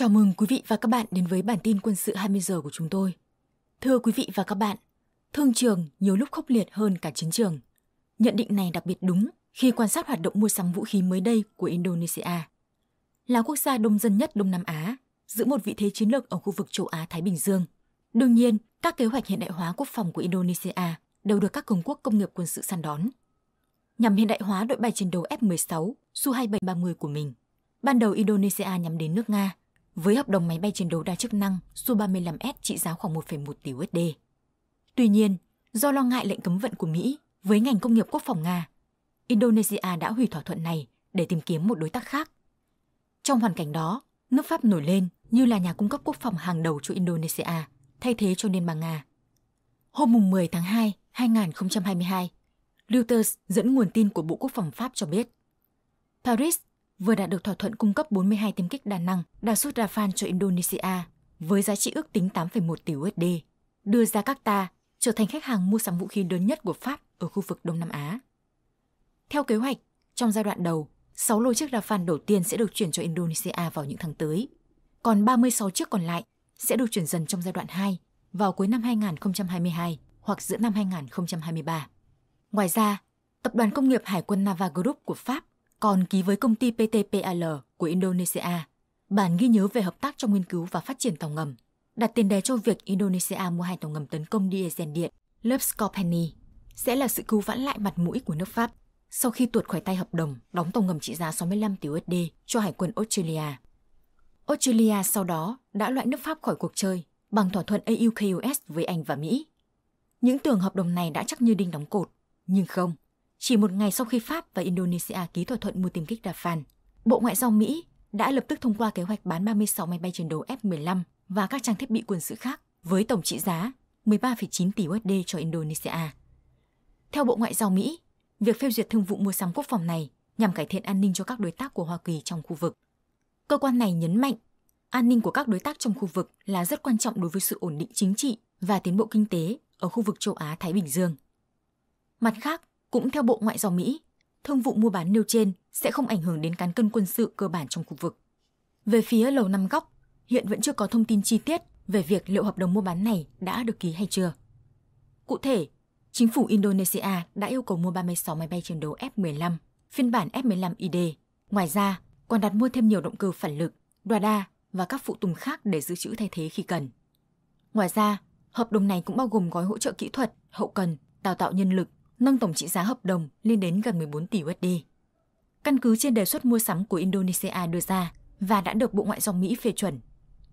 Chào mừng quý vị và các bạn đến với bản tin quân sự 20 giờ của chúng tôi. Thưa quý vị và các bạn, thương trường nhiều lúc khốc liệt hơn cả chiến trường. Nhận định này đặc biệt đúng khi quan sát hoạt động mua sắm vũ khí mới đây của Indonesia. Là quốc gia đông dân nhất Đông Nam Á, giữ một vị thế chiến lược ở khu vực châu Á-Thái Bình Dương. Đương nhiên, các kế hoạch hiện đại hóa quốc phòng của Indonesia đều được các cường quốc công nghiệp quân sự săn đón. Nhằm hiện đại hóa đội bay chiến đấu F-16 Su-2730 của mình, ban đầu Indonesia nhắm đến nước Nga – với hợp đồng máy bay chiến đấu đa chức năng Su-35S trị giá khoảng 1,1 tỷ USD. Tuy nhiên, do lo ngại lệnh cấm vận của Mỹ với ngành công nghiệp quốc phòng Nga, Indonesia đã hủy thỏa thuận này để tìm kiếm một đối tác khác. Trong hoàn cảnh đó, nước Pháp nổi lên như là nhà cung cấp quốc phòng hàng đầu cho Indonesia, thay thế cho Liên bang Nga. Hôm 10 tháng 2, 2022, Reuters dẫn nguồn tin của Bộ Quốc phòng Pháp cho biết, Paris vừa đạt được thỏa thuận cung cấp 42 tiêm kích đa năng Dasus Rafale cho Indonesia với giá trị ước tính 8,1 tỷ USD, đưa ra các ta trở thành khách hàng mua sắm vũ khí lớn nhất của Pháp ở khu vực Đông Nam Á. Theo kế hoạch, trong giai đoạn đầu, 6 lô chiếc Rafale đầu tiên sẽ được chuyển cho Indonesia vào những tháng tới, còn 36 chiếc còn lại sẽ được chuyển dần trong giai đoạn 2 vào cuối năm 2022 hoặc giữa năm 2023. Ngoài ra, Tập đoàn Công nghiệp Hải quân Nava Group của Pháp còn ký với công ty PTPAL của Indonesia, bản ghi nhớ về hợp tác trong nghiên cứu và phát triển tàu ngầm, đặt tiền đề cho việc Indonesia mua hai tàu ngầm tấn công diesel điện lớp Scorpeny sẽ là sự cứu vãn lại mặt mũi của nước Pháp sau khi tuột khỏi tay hợp đồng đóng tàu ngầm trị giá 65 tỷ USD cho Hải quân Australia. Australia sau đó đã loại nước Pháp khỏi cuộc chơi bằng thỏa thuận AUKUS với Anh và Mỹ. Những tường hợp đồng này đã chắc như đinh đóng cột, nhưng không – chỉ một ngày sau khi Pháp và Indonesia ký thỏa thuận mua tiêm kích đà phản, Bộ Ngoại giao Mỹ đã lập tức thông qua kế hoạch bán 36 máy bay chiến đấu F-15 và các trang thiết bị quân sự khác với tổng trị giá 13,9 tỷ USD cho Indonesia. Theo Bộ Ngoại giao Mỹ, việc phê duyệt thương vụ mua sắm quốc phòng này nhằm cải thiện an ninh cho các đối tác của Hoa Kỳ trong khu vực. Cơ quan này nhấn mạnh, an ninh của các đối tác trong khu vực là rất quan trọng đối với sự ổn định chính trị và tiến bộ kinh tế ở khu vực châu Á Thái Bình Dương. Mặt khác, cũng theo Bộ Ngoại giao Mỹ, thương vụ mua bán nêu trên sẽ không ảnh hưởng đến cán cân quân sự cơ bản trong khu vực. Về phía Lầu Năm Góc, hiện vẫn chưa có thông tin chi tiết về việc liệu hợp đồng mua bán này đã được ký hay chưa. Cụ thể, chính phủ Indonesia đã yêu cầu mua 36 máy bay chiến đấu F-15, phiên bản F-15ID. Ngoài ra, còn đặt mua thêm nhiều động cơ phản lực, radar và các phụ tùng khác để dự trữ thay thế khi cần. Ngoài ra, hợp đồng này cũng bao gồm gói hỗ trợ kỹ thuật, hậu cần, đào tạo nhân lực nâng tổng trị giá hợp đồng lên đến gần 14 tỷ USD. Căn cứ trên đề xuất mua sắm của Indonesia đưa ra và đã được Bộ Ngoại giao Mỹ phê chuẩn,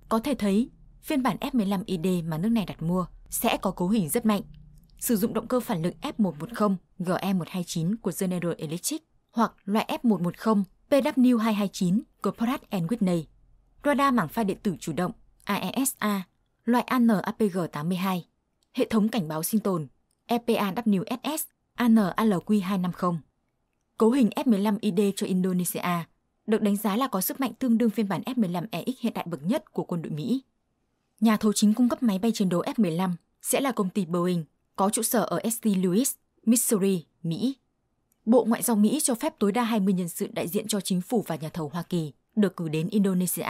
có thể thấy phiên bản F-15ID mà nước này đặt mua sẽ có cấu hình rất mạnh, sử dụng động cơ phản lực F110 GE129 của General Electric hoặc loại F110 PW229 của Pratt Whitney, radar mảng pha điện tử chủ động AESA, e loại AN-APG-82, hệ thống cảnh báo sinh tồn EPAWSS ANALQ250. Cấu hình F-15ID cho Indonesia được đánh giá là có sức mạnh tương đương phiên bản F-15EX hiện đại bậc nhất của quân đội Mỹ. Nhà thầu chính cung cấp máy bay chiến đấu F-15 sẽ là công ty Boeing, có trụ sở ở St. Louis, Missouri, Mỹ. Bộ Ngoại giao Mỹ cho phép tối đa 20 nhân sự đại diện cho chính phủ và nhà thầu Hoa Kỳ được cử đến Indonesia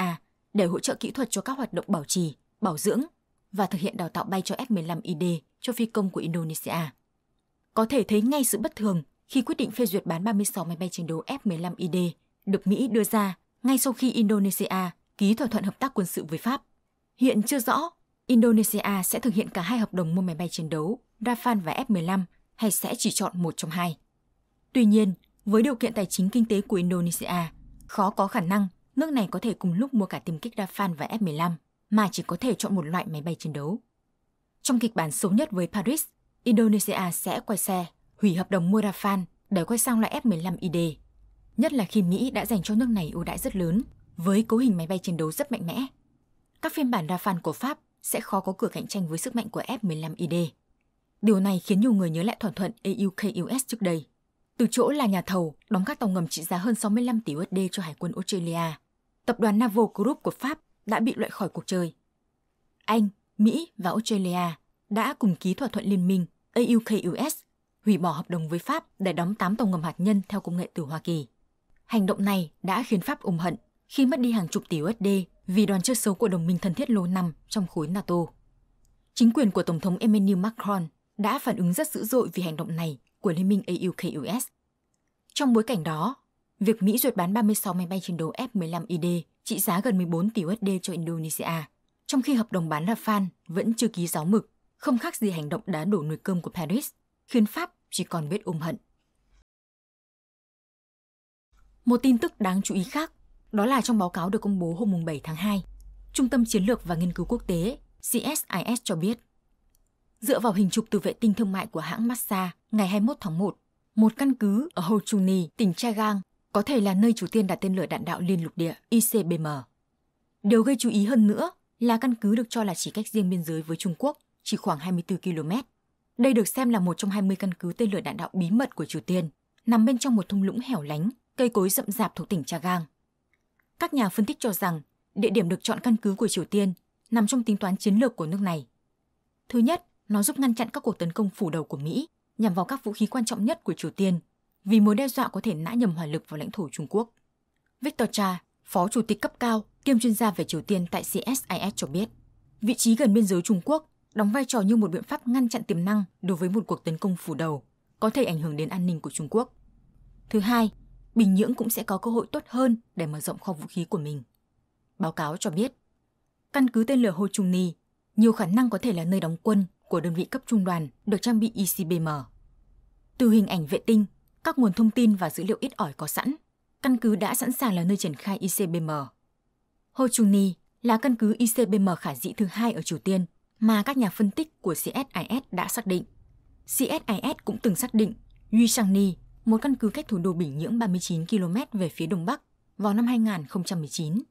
để hỗ trợ kỹ thuật cho các hoạt động bảo trì, bảo dưỡng và thực hiện đào tạo bay cho F-15ID cho phi công của Indonesia. Có thể thấy ngay sự bất thường khi quyết định phê duyệt bán 36 máy bay chiến đấu F-15ID được Mỹ đưa ra ngay sau khi Indonesia ký thỏa thuận hợp tác quân sự với Pháp. Hiện chưa rõ Indonesia sẽ thực hiện cả hai hợp đồng mua máy bay chiến đấu Rafale và F-15 hay sẽ chỉ chọn một trong hai. Tuy nhiên, với điều kiện tài chính kinh tế của Indonesia, khó có khả năng nước này có thể cùng lúc mua cả tiêm kích Rafale và F-15 mà chỉ có thể chọn một loại máy bay chiến đấu. Trong kịch bản xấu nhất với Paris, Indonesia sẽ quay xe, hủy hợp đồng mua Rafale để quay sang loại F-15ID. Nhất là khi Mỹ đã dành cho nước này ưu đãi rất lớn với cấu hình máy bay chiến đấu rất mạnh mẽ. Các phiên bản Rafale của Pháp sẽ khó có cửa cạnh tranh với sức mạnh của F-15ID. Điều này khiến nhiều người nhớ lại thỏa thuận AUKUS trước đây. Từ chỗ là nhà thầu đóng các tàu ngầm trị giá hơn 65 tỷ USD cho Hải quân Australia, tập đoàn Naval Group của Pháp đã bị loại khỏi cuộc chơi. Anh, Mỹ và Australia đã cùng ký thỏa thuận liên minh AUKUS hủy bỏ hợp đồng với Pháp để đóng 8 tàu ngầm hạt nhân theo công nghệ từ Hoa Kỳ. Hành động này đã khiến Pháp ủng hận khi mất đi hàng chục tỷ USD vì đoàn chơi xấu của đồng minh thân thiết lâu năm trong khối NATO. Chính quyền của Tổng thống Emmanuel Macron đã phản ứng rất dữ dội vì hành động này của Liên minh AUKUS. Trong bối cảnh đó, việc Mỹ duyệt bán 36 máy bay chiến đấu F-15ID trị giá gần 14 tỷ USD cho Indonesia, trong khi hợp đồng bán Rafale vẫn chưa ký giáo mực không khác gì hành động đá đổ nồi cơm của Paris, khiến Pháp chỉ còn biết ôm hận. Một tin tức đáng chú ý khác, đó là trong báo cáo được công bố hôm 7 tháng 2, Trung tâm Chiến lược và Nghiên cứu Quốc tế CSIS cho biết, dựa vào hình chụp từ vệ tinh thương mại của hãng Massa ngày 21 tháng 1, một căn cứ ở Ho Chi Minh, tỉnh Chagang, có thể là nơi Triều Tiên đặt tên lửa đạn đạo liên lục địa ICBM. Điều gây chú ý hơn nữa là căn cứ được cho là chỉ cách riêng biên giới với Trung Quốc chỉ khoảng 24 km. Đây được xem là một trong 20 căn cứ tên lửa đạn đạo bí mật của Triều Tiên, nằm bên trong một thung lũng hẻo lánh, cây cối rậm rạp thuộc tỉnh Chagang. Các nhà phân tích cho rằng địa điểm được chọn căn cứ của Triều Tiên nằm trong tính toán chiến lược của nước này. Thứ nhất, nó giúp ngăn chặn các cuộc tấn công phủ đầu của Mỹ nhằm vào các vũ khí quan trọng nhất của Triều Tiên, vì mối đe dọa có thể nã nhầm hỏa lực vào lãnh thổ Trung Quốc. Victor Cha, phó chủ tịch cấp cao, kiêm chuyên gia về Triều Tiên tại CSIS cho biết, vị trí gần biên giới Trung Quốc đóng vai trò như một biện pháp ngăn chặn tiềm năng đối với một cuộc tấn công phủ đầu có thể ảnh hưởng đến an ninh của Trung Quốc. Thứ hai, Bình Nhưỡng cũng sẽ có cơ hội tốt hơn để mở rộng kho vũ khí của mình. Báo cáo cho biết, căn cứ tên lửa Ho Trung Ni nhiều khả năng có thể là nơi đóng quân của đơn vị cấp trung đoàn được trang bị ICBM. E Từ hình ảnh vệ tinh, các nguồn thông tin và dữ liệu ít ỏi có sẵn, căn cứ đã sẵn sàng là nơi triển khai ICBM. E Ho Trung Ni là căn cứ ICBM e khả dĩ thứ hai ở Triều Tiên mà các nhà phân tích của CSIS đã xác định. CSIS cũng từng xác định Yushangni, một căn cứ cách thủ đô Bình Nhưỡng 39 km về phía đông bắc vào năm 2019.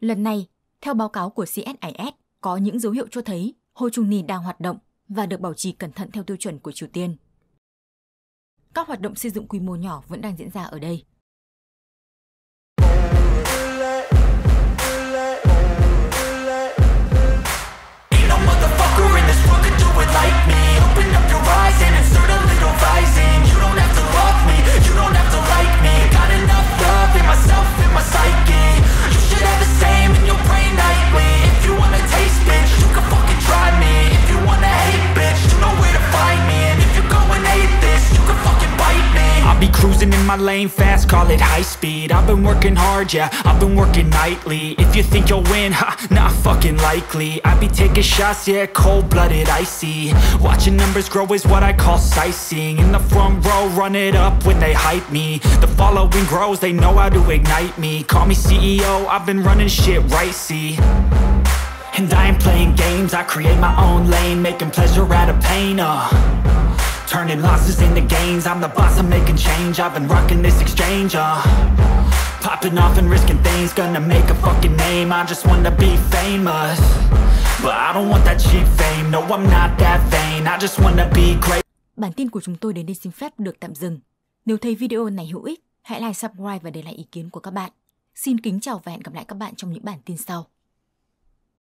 Lần này, theo báo cáo của CSIS, có những dấu hiệu cho thấy Hồ Trung Nì đang hoạt động và được bảo trì cẩn thận theo tiêu chuẩn của Triều Tiên. Các hoạt động xây dựng quy mô nhỏ vẫn đang diễn ra ở đây. my lane fast, call it high speed I've been working hard, yeah, I've been working nightly If you think you'll win, ha, not fucking likely I be taking shots, yeah, cold-blooded, icy Watching numbers grow is what I call sightseeing In the front row, run it up when they hype me The following grows, they know how to ignite me Call me CEO, I've been running shit right, see And I ain't playing games, I create my own lane Making pleasure out of pain, uh Turning losses into gains I'm the boss, I'm making change I've been rocking this exchange, uh Popping off and risking things Gonna make a fucking name I just wanna be famous But I don't want that cheap fame No, I'm not that vain I just wanna be great Bản tin của chúng tôi đến đây xin phép được tạm dừng. Nếu thấy video này hữu ích, hãy like, subscribe và để lại ý kiến của các bạn. Xin kính chào và hẹn gặp lại các bạn trong những bản tin sau.